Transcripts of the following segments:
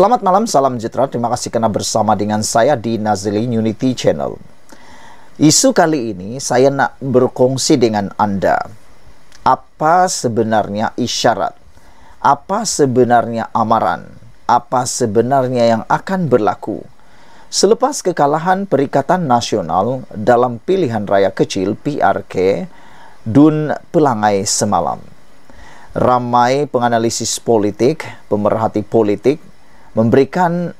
Selamat malam, salam sejahtera. Terima kasih karena bersama dengan saya di Nazli Unity Channel. Isu kali ini saya nak berkongsi dengan Anda. Apa sebenarnya isyarat? Apa sebenarnya amaran? Apa sebenarnya yang akan berlaku? Selepas kekalahan Perikatan Nasional dalam pilihan raya kecil PRK Dun Pelangai semalam. Ramai penganalisis politik, pemerhati politik, memberikan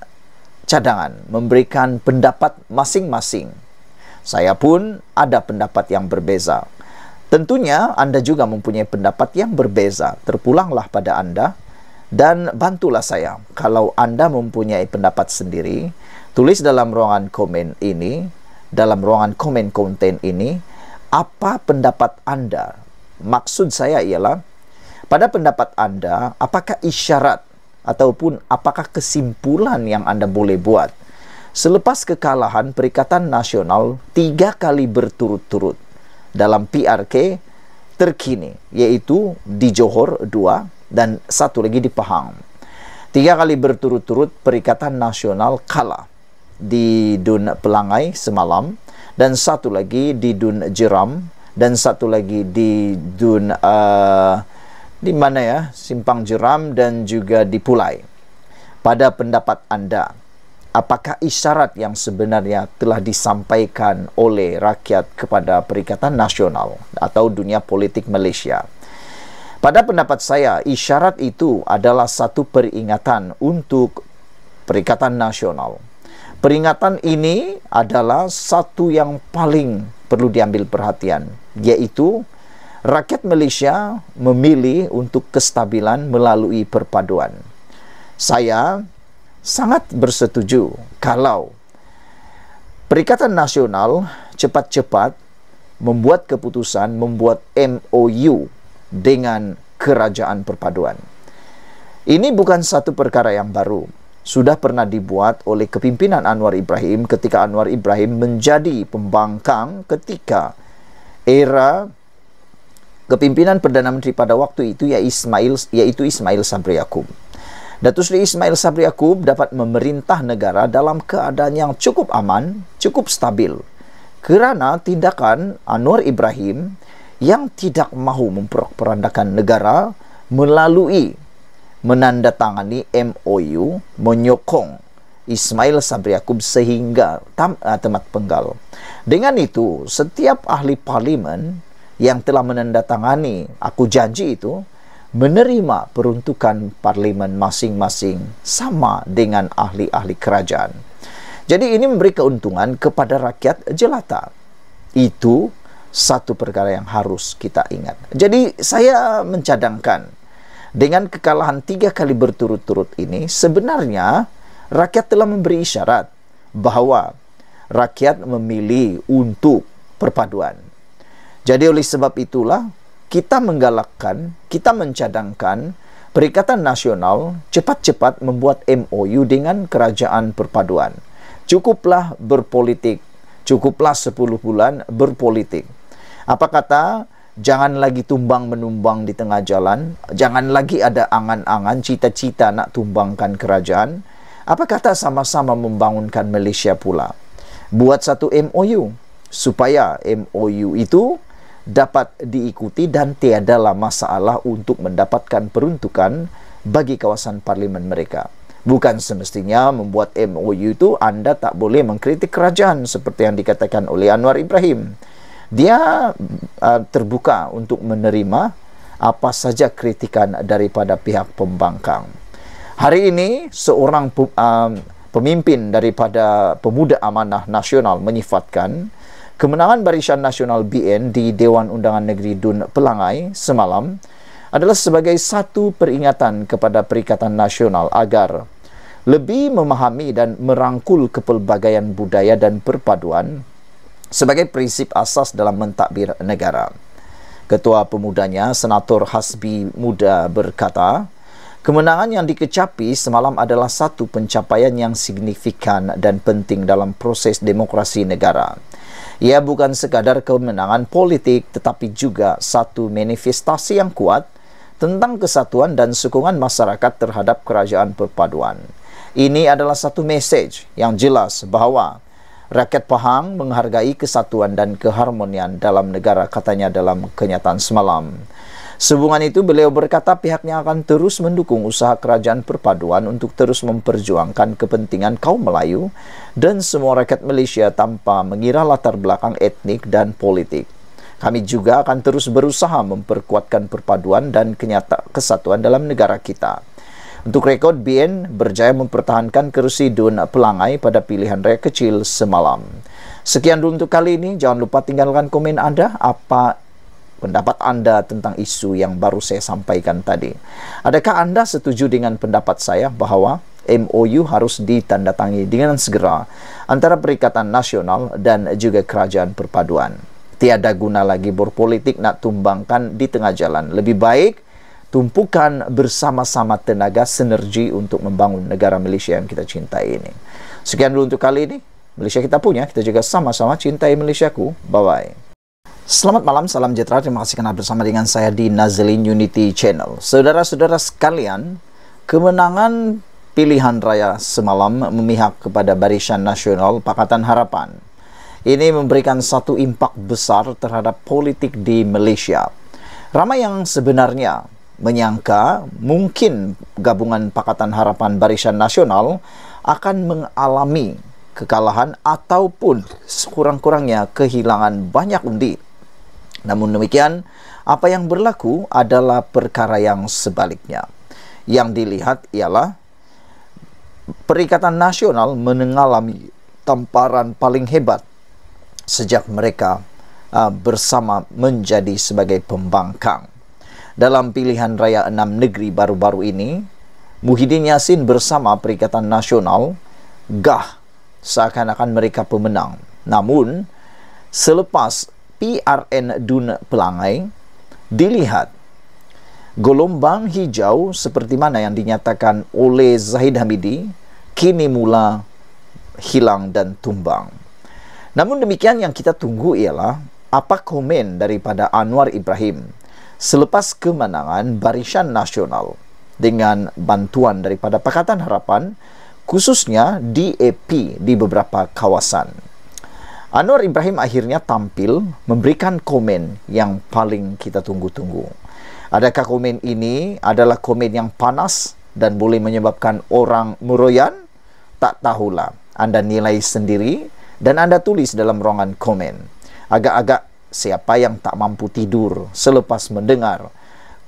cadangan, memberikan pendapat masing-masing. Saya pun ada pendapat yang berbeza. Tentunya Anda juga mempunyai pendapat yang berbeza. Terpulanglah pada Anda dan bantulah saya. Kalau Anda mempunyai pendapat sendiri, tulis dalam ruangan komen ini, dalam ruangan komen konten ini, apa pendapat Anda? Maksud saya ialah, pada pendapat Anda, apakah isyarat ataupun apakah kesimpulan yang anda boleh buat selepas kekalahan Perikatan Nasional tiga kali berturut-turut dalam PRK terkini yaitu di Johor 2 dan satu lagi di Pahang tiga kali berturut-turut Perikatan Nasional kalah di Dun Pelangai semalam dan satu lagi di Dun Jeram dan satu lagi di Dun uh, di mana ya simpang jeram dan juga di Pulai. Pada pendapat anda, apakah isyarat yang sebenarnya telah disampaikan oleh rakyat kepada Perikatan Nasional atau dunia politik Malaysia? Pada pendapat saya, isyarat itu adalah satu peringatan untuk Perikatan Nasional. Peringatan ini adalah satu yang paling perlu diambil perhatian, yaitu rakyat Malaysia memilih untuk kestabilan melalui perpaduan. Saya sangat bersetuju kalau Perikatan Nasional cepat-cepat membuat keputusan membuat MOU dengan kerajaan perpaduan. Ini bukan satu perkara yang baru. Sudah pernah dibuat oleh kepimpinan Anwar Ibrahim ketika Anwar Ibrahim menjadi pembangkang ketika era kepimpinan Perdana Menteri pada waktu itu iaitu Ismail, yaitu Ismail Sabri Yaakob. Datuk Seri Ismail Sabri Yaakob dapat memerintah negara dalam keadaan yang cukup aman, cukup stabil. Kerana tindakan Anwar Ibrahim yang tidak mahu memperandakan negara melalui menandatangani MOU menyokong Ismail Sabri Yaakob sehingga tam, ah, tempat penggal. Dengan itu, setiap ahli parlimen yang telah menandatangani aku janji itu menerima peruntukan parlimen masing-masing sama dengan ahli-ahli kerajaan. Jadi ini memberi keuntungan kepada rakyat jelata. Itu satu perkara yang harus kita ingat. Jadi saya mencadangkan dengan kekalahan tiga kali berturut-turut ini sebenarnya rakyat telah memberi isyarat bahawa rakyat memilih untuk perpaduan jadi oleh sebab itulah kita menggalakkan, kita mencadangkan Perikatan Nasional cepat-cepat membuat MOU dengan kerajaan perpaduan. Cukuplah berpolitik, cukuplah 10 bulan berpolitik. Apa kata jangan lagi tumbang menumbang di tengah jalan, jangan lagi ada angan-angan cita-cita nak tumbangkan kerajaan. Apa kata sama-sama membangunkan Malaysia pula? Buat satu MOU supaya MOU itu dapat diikuti dan tiadalah masalah untuk mendapatkan peruntukan bagi kawasan parlimen mereka. Bukan semestinya membuat MOU itu anda tak boleh mengkritik kerajaan seperti yang dikatakan oleh Anwar Ibrahim. Dia uh, terbuka untuk menerima apa saja kritikan daripada pihak pembangkang. Hari ini seorang uh, pemimpin daripada Pemuda Amanah Nasional menyifatkan Kemenangan Barisan Nasional BN di Dewan Undangan Negeri Dun Pelangai semalam adalah sebagai satu peringatan kepada Perikatan Nasional agar lebih memahami dan merangkul kepelbagaian budaya dan perpaduan sebagai prinsip asas dalam mentadbir negara. Ketua pemudanya, Senator Hasbi Muda berkata, kemenangan yang dikecapi semalam adalah satu pencapaian yang signifikan dan penting dalam proses demokrasi negara ia bukan sekadar kemenangan politik tetapi juga satu manifestasi yang kuat tentang kesatuan dan sokongan masyarakat terhadap kerajaan perpaduan. Ini adalah satu message yang jelas bahawa rakyat Pahang menghargai kesatuan dan keharmonian dalam negara katanya dalam kenyataan semalam. Sehubungan itu beliau berkata pihaknya akan terus mendukung usaha kerajaan perpaduan untuk terus memperjuangkan kepentingan kaum Melayu dan semua rakyat Malaysia tanpa mengira latar belakang etnik dan politik. Kami juga akan terus berusaha memperkuatkan perpaduan dan kenyata kesatuan dalam negara kita. Untuk rekod, BN berjaya mempertahankan kerusi Dun Pelangai pada pilihan raya kecil semalam. Sekian dulu untuk kali ini. Jangan lupa tinggalkan komen anda apa pendapat anda tentang isu yang baru saya sampaikan tadi. Adakah anda setuju dengan pendapat saya bahawa MOU harus ditandatangani dengan segera antara Perikatan Nasional dan juga Kerajaan Perpaduan? Tiada guna lagi berpolitik nak tumbangkan di tengah jalan. Lebih baik tumpukan bersama-sama tenaga sinergi untuk membangun negara Malaysia yang kita cintai ini. Sekian dulu untuk kali ini. Malaysia kita punya, kita juga sama-sama cintai Malaysiaku. Bye-bye. Selamat malam, salam sejahtera. Terima kasih kerana bersama dengan saya di Nazlin Unity Channel. Saudara-saudara sekalian, kemenangan pilihan raya semalam memihak kepada Barisan Nasional Pakatan Harapan. Ini memberikan satu impak besar terhadap politik di Malaysia. Ramai yang sebenarnya menyangka mungkin gabungan Pakatan Harapan Barisan Nasional akan mengalami kekalahan ataupun sekurang-kurangnya kehilangan banyak undi Namun demikian, apa yang berlaku adalah perkara yang sebaliknya. Yang dilihat ialah Perikatan Nasional mengalami tamparan paling hebat sejak mereka uh, bersama menjadi sebagai pembangkang. Dalam pilihan raya enam negeri baru-baru ini, Muhyiddin Yassin bersama Perikatan Nasional gah seakan-akan mereka pemenang. Namun, selepas PRN Dun Pelangai dilihat gelombang hijau seperti mana yang dinyatakan oleh Zahid Hamidi kini mula hilang dan tumbang. Namun demikian yang kita tunggu ialah apa komen daripada Anwar Ibrahim selepas kemenangan Barisan Nasional dengan bantuan daripada Pakatan Harapan khususnya DAP di beberapa kawasan. Anwar Ibrahim akhirnya tampil memberikan komen yang paling kita tunggu-tunggu. Adakah komen ini adalah komen yang panas dan boleh menyebabkan orang meroyan? Tak tahulah. Anda nilai sendiri dan anda tulis dalam ruangan komen. Agak-agak siapa yang tak mampu tidur selepas mendengar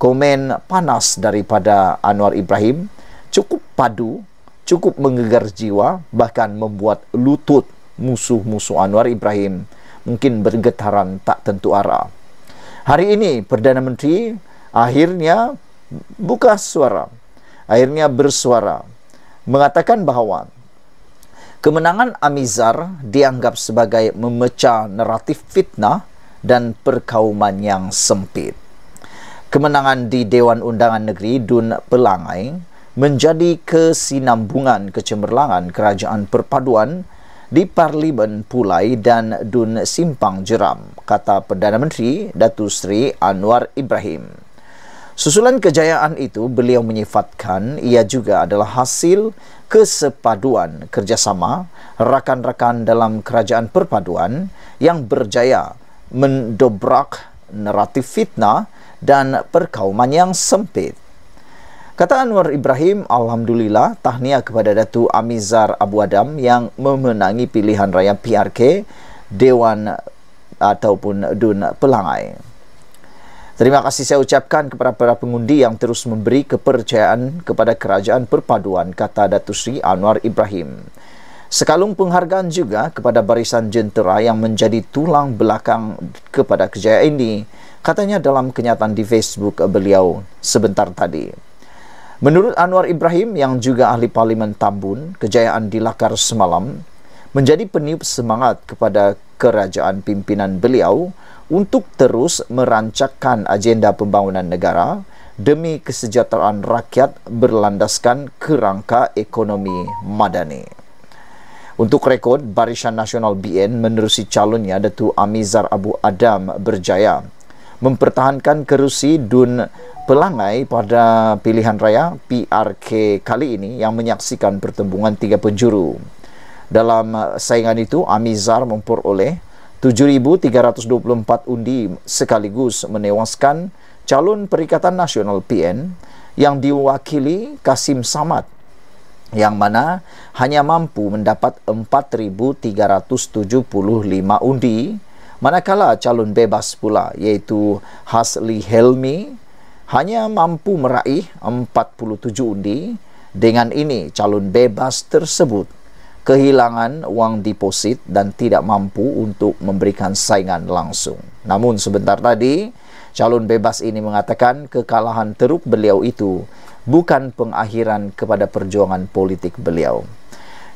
komen panas daripada Anwar Ibrahim cukup padu, cukup menggegar jiwa bahkan membuat lutut musuh-musuh Anwar Ibrahim mungkin bergetaran tak tentu arah. Hari ini Perdana Menteri akhirnya buka suara, akhirnya bersuara mengatakan bahawa kemenangan Amizar dianggap sebagai memecah naratif fitnah dan perkauman yang sempit. Kemenangan di Dewan Undangan Negeri Dun Pelangai menjadi kesinambungan kecemerlangan kerajaan perpaduan di Parlimen Pulai dan Dun Simpang Jeram, kata Perdana Menteri Datu Seri Anwar Ibrahim. Susulan kejayaan itu beliau menyifatkan ia juga adalah hasil kesepaduan kerjasama rakan-rakan dalam kerajaan perpaduan yang berjaya mendobrak naratif fitnah dan perkauman yang sempit. Kata Anwar Ibrahim, Alhamdulillah, tahniah kepada Datu Amizar Abu Adam yang memenangi pilihan raya PRK, Dewan ataupun Dun Pelangai. Terima kasih saya ucapkan kepada para pengundi yang terus memberi kepercayaan kepada Kerajaan Perpaduan, kata Datu Sri Anwar Ibrahim. Sekalung penghargaan juga kepada barisan jentera yang menjadi tulang belakang kepada kejayaan ini, katanya dalam kenyataan di Facebook beliau sebentar tadi. Menurut Anwar Ibrahim yang juga ahli parlimen Tambun, kejayaan dilakar semalam menjadi peniup semangat kepada kerajaan pimpinan beliau untuk terus merancangkan agenda pembangunan negara demi kesejahteraan rakyat berlandaskan kerangka ekonomi madani. Untuk rekod, Barisan Nasional BN menerusi calonnya Datuk Amizar Abu Adam berjaya mempertahankan kerusi Dun pelangai pada pilihan raya PRK kali ini yang menyaksikan pertembungan tiga penjuru. Dalam uh, saingan itu, Amizar memperoleh 7,324 undi sekaligus menewaskan calon Perikatan Nasional PN yang diwakili Kasim Samad yang mana hanya mampu mendapat 4,375 undi manakala calon bebas pula iaitu Hasli Helmi hanya mampu meraih 47 undi dengan ini calon bebas tersebut kehilangan wang deposit dan tidak mampu untuk memberikan saingan langsung. Namun sebentar tadi calon bebas ini mengatakan kekalahan teruk beliau itu bukan pengakhiran kepada perjuangan politik beliau.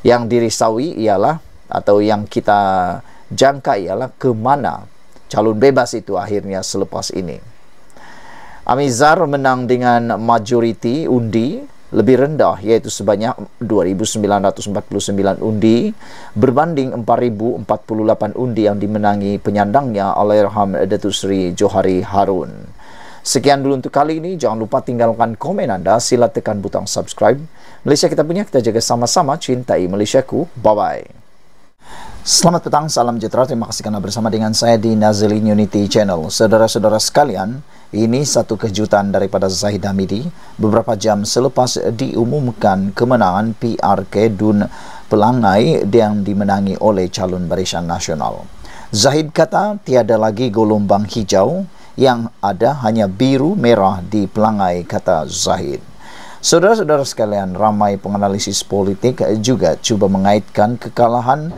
Yang dirisaui ialah atau yang kita jangka ialah kemana calon bebas itu akhirnya selepas ini. Amizar menang dengan majoriti undi lebih rendah iaitu sebanyak 2,949 undi berbanding 4,048 undi yang dimenangi penyandangnya oleh Rahim Datuk Seri Johari Harun. Sekian dulu untuk kali ini. Jangan lupa tinggalkan komen anda. Sila tekan butang subscribe. Malaysia kita punya, kita jaga sama-sama. Cintai Malaysia ku. Bye-bye. Selamat petang, salam sejahtera. Terima kasih kerana bersama dengan saya di Nazilin Unity Channel. Saudara-saudara sekalian, ini satu kejutan daripada Zahid Hamidi beberapa jam selepas diumumkan kemenangan PRK Dun Pelangai yang dimenangi oleh calon barisan nasional. Zahid kata tiada lagi gelombang hijau yang ada hanya biru merah di Pelangai, kata Zahid. Saudara-saudara sekalian, ramai penganalisis politik juga cuba mengaitkan kekalahan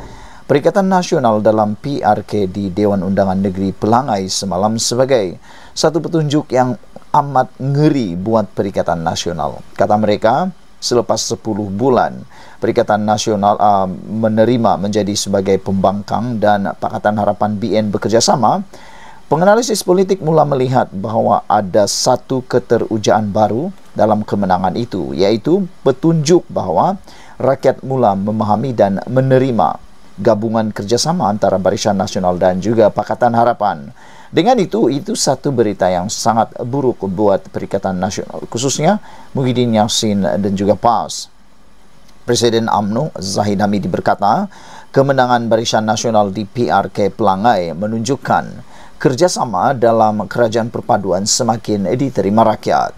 Perikatan Nasional dalam PRK di Dewan Undangan Negeri Pelangai semalam sebagai satu petunjuk yang amat ngeri buat Perikatan Nasional. Kata mereka, selepas 10 bulan Perikatan Nasional uh, menerima menjadi sebagai pembangkang dan Pakatan Harapan BN bekerjasama, penganalisis politik mula melihat bahawa ada satu keterujaan baru dalam kemenangan itu, yaitu petunjuk bahawa rakyat mula memahami dan menerima gabungan kerjasama antara Barisan Nasional dan juga Pakatan Harapan. Dengan itu, itu satu berita yang sangat buruk buat Perikatan Nasional, khususnya Muhyiddin Yassin dan juga PAS. Presiden UMNO Zahid Hamidi berkata, kemenangan Barisan Nasional di PRK Pelangai menunjukkan kerjasama dalam kerajaan perpaduan semakin diterima rakyat.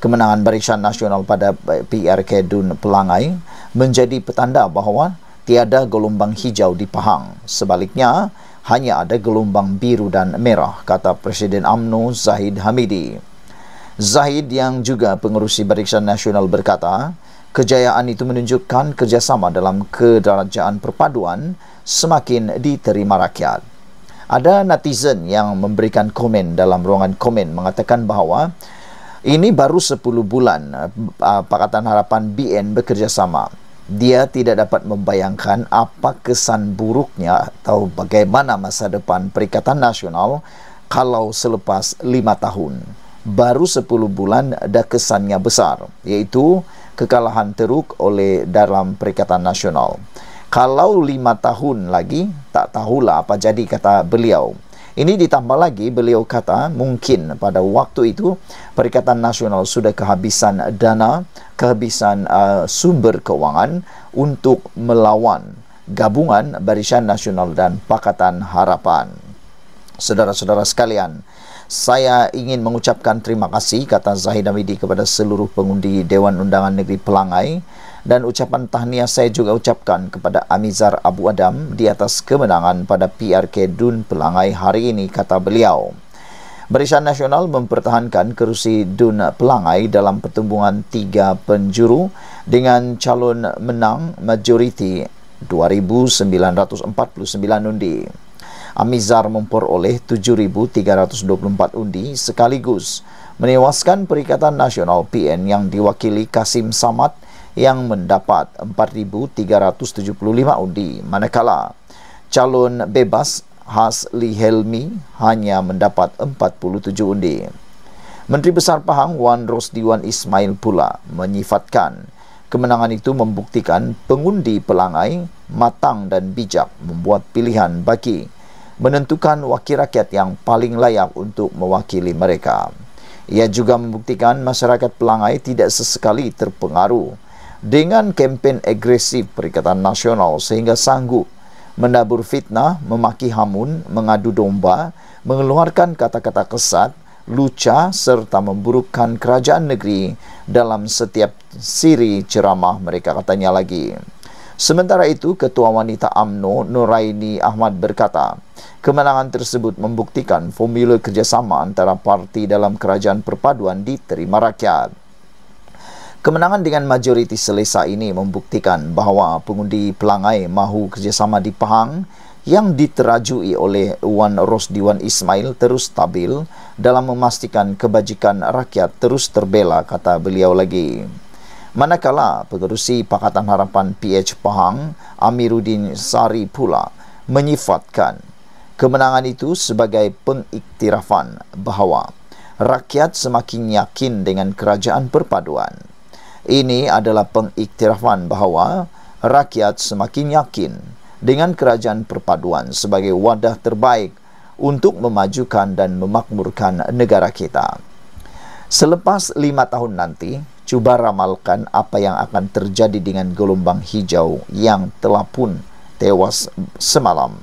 Kemenangan Barisan Nasional pada PRK Dun Pelangai menjadi petanda bahawa tiada gelombang hijau di Pahang. Sebaliknya, hanya ada gelombang biru dan merah, kata Presiden UMNO Zahid Hamidi. Zahid yang juga pengurusi Barisan Nasional berkata, kejayaan itu menunjukkan kerjasama dalam kedarajaan perpaduan semakin diterima rakyat. Ada netizen yang memberikan komen dalam ruangan komen mengatakan bahawa ini baru 10 bulan eh, Pakatan Harapan BN bekerjasama dia tidak dapat membayangkan apa kesan buruknya atau bagaimana masa depan Perikatan Nasional kalau selepas lima tahun. Baru sepuluh bulan ada kesannya besar, yaitu kekalahan teruk oleh dalam Perikatan Nasional. Kalau lima tahun lagi, tak tahulah apa jadi kata beliau. Ini ditambah lagi beliau kata mungkin pada waktu itu Perikatan Nasional sudah kehabisan dana, kehabisan uh, sumber kewangan untuk melawan gabungan Barisan Nasional dan Pakatan Harapan. Saudara-saudara sekalian, saya ingin mengucapkan terima kasih kata Zahid Hamidi kepada seluruh pengundi Dewan Undangan Negeri Pelangai dan ucapan tahniah saya juga ucapkan kepada Amizar Abu Adam di atas kemenangan pada PRK Dun Pelangai hari ini kata beliau. Barisan Nasional mempertahankan kerusi Dun Pelangai dalam pertumbuhan tiga penjuru dengan calon menang majoriti 2,949 undi. Amizar memperoleh 7,324 undi sekaligus menewaskan Perikatan Nasional PN yang diwakili Kasim Samad yang mendapat 4,375 undi. Manakala calon bebas Hasli Helmi hanya mendapat 47 undi. Menteri Besar Pahang Wan Rosdiwan Ismail pula menyifatkan kemenangan itu membuktikan pengundi pelangai matang dan bijak membuat pilihan bagi menentukan wakil rakyat yang paling layak untuk mewakili mereka. Ia juga membuktikan masyarakat pelangai tidak sesekali terpengaruh dengan kempen agresif Perikatan Nasional sehingga sanggup menabur fitnah, memaki hamun, mengadu domba, mengeluarkan kata-kata kesat, luca serta memburukkan kerajaan negeri dalam setiap siri ceramah mereka katanya lagi. Sementara itu, Ketua Wanita AMNO Nuraini Ahmad berkata, kemenangan tersebut membuktikan formula kerjasama antara parti dalam kerajaan perpaduan diterima rakyat. Kemenangan dengan majoriti selesa ini membuktikan bahawa pengundi pelangai mahu kerjasama di Pahang yang diterajui oleh Wan Rosdiwan Ismail terus stabil dalam memastikan kebajikan rakyat terus terbela, kata beliau lagi. Manakala, pengerusi Pakatan Harapan PH Pahang, Amiruddin Sari pula menyifatkan kemenangan itu sebagai pengiktirafan bahawa rakyat semakin yakin dengan kerajaan perpaduan. Ini adalah pengiktirafan bahawa rakyat semakin yakin dengan kerajaan perpaduan sebagai wadah terbaik untuk memajukan dan memakmurkan negara kita. Selepas lima tahun nanti, cuba ramalkan apa yang akan terjadi dengan gelombang hijau yang telah pun tewas semalam.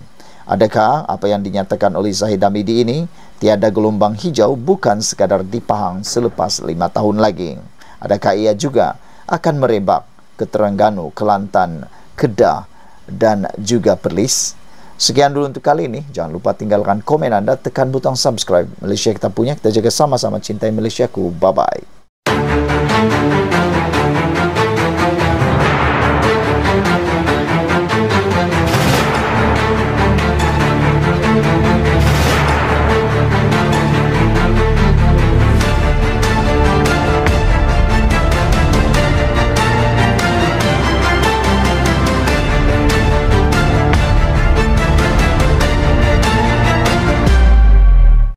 Adakah apa yang dinyatakan oleh Zahid Hamidi ini, tiada gelombang hijau bukan sekadar dipahang selepas lima tahun lagi? Adakah ia juga akan merebak ke Terengganu, Kelantan, Kedah dan juga Perlis? Sekian dulu untuk kali ini. Jangan lupa tinggalkan komen anda, tekan butang subscribe. Malaysia kita punya, kita jaga sama-sama cintai Malaysia ku. Bye-bye.